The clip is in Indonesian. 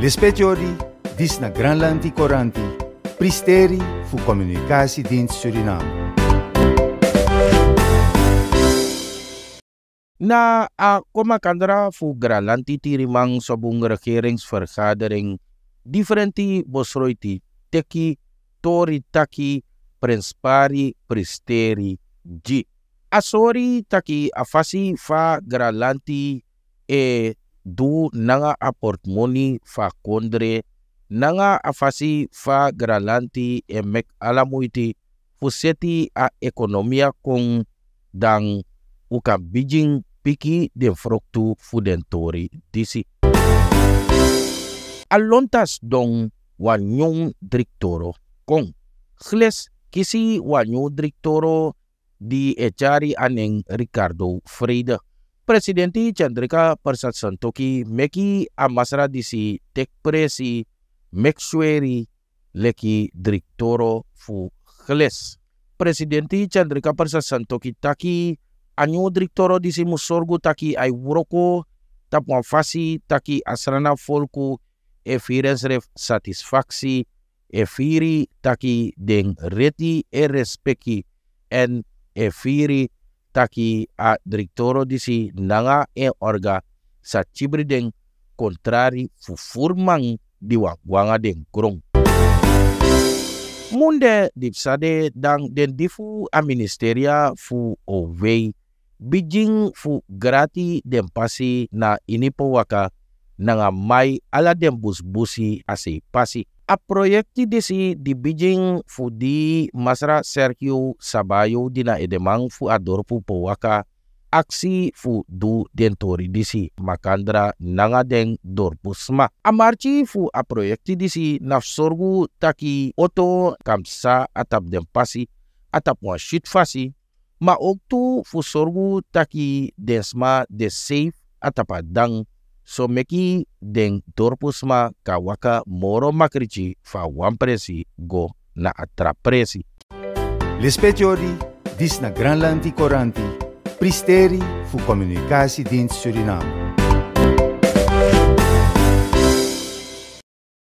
Lespetiori, dis na Granlanti Coranti, Pristeri fu Communicatiedienst Suriname. Na a komakandra fu Granlanti tirimang sobung regeringsvergadering differenti bosroiti teki tori taki prinspari pristeri ji. Asori taki afasi fa Granlanti e nanga aport moni fa kondre nanga afasi fa gralanti e mek ala a ekonomia kong dan uka bijing piki de fruktu fudentori disi. Alontas dong don driktoro kong kisi wanyong driktoro di echari aneng Ricardo Freida. Presidenti Chandrika Persat Santoki meki amasra disi tek presi meksueri leki Driktoro fu Presiden Presidenti Chandrika Persat Santoki taki anyo direktoro disi musorgu taki ai wuroko tap fasi taki asrana folku e Ref satisfaksi efiri taki Deng reti e en efiri taki a directoro si nanga e orga sa cibrideng kontrari fu di wangwanga deng kurung. Munde dipsade dang den difu a ministeria fu ovei bijing fu grati den pasi na inipo waka nanga mai ala den busbusi asi pasi. A proiecti desi di Beijing fu di masra Sergio Sabayo dina edemang fu ador pu powaka aksi fu du dentori disi makandra nangadeng dorpu sma. Amarci fu a proiecti disi nafsorgu taki oto kamsa atap dempasi atap wan shit fasi ma oktu fu sorgu taki desma de safe atap adang So meki den dorpusma kawaka moro makrici fa presi go na atra presi. Lespetiori, dis na Granlandi Coranti, pristeri fu Dint Suriname.